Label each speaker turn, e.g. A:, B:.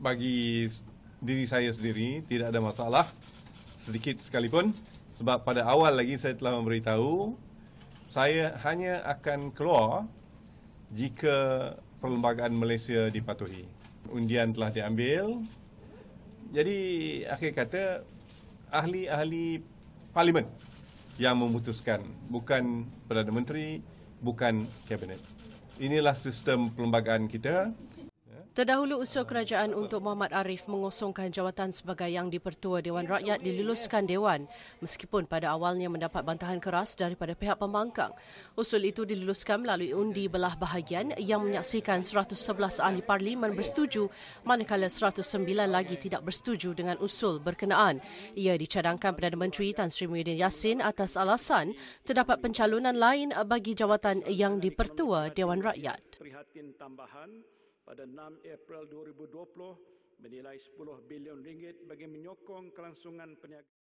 A: bagi diri saya sendiri tidak ada masalah sedikit sekalipun sebab pada awal lagi saya telah memberitahu saya hanya akan keluar jika perlembagaan Malaysia dipatuhi. Undian telah diambil. Jadi akhir kata ahli-ahli parlimen yang memutuskan bukan Perdana Menteri, bukan Kabinet. Inilah sistem perlembagaan kita.
B: Terdahulu usul kerajaan untuk Muhammad Arif mengosongkan jawatan sebagai yang dipertua Dewan Rakyat diluluskan Dewan meskipun pada awalnya mendapat bantahan keras daripada pihak pembangkang. Usul itu diluluskan melalui undi belah bahagian yang menyaksikan 111 ahli parlimen bersetuju manakala 109 lagi tidak bersetuju dengan usul berkenaan. Ia dicadangkan Perdana Menteri Tan Sri Muhyiddin Yassin atas alasan terdapat pencalonan lain bagi jawatan yang dipertua Dewan Rakyat
A: pada 6 April 2020 menilai 10 bilion ringgit bagi menyokong kelangsungan peniaga.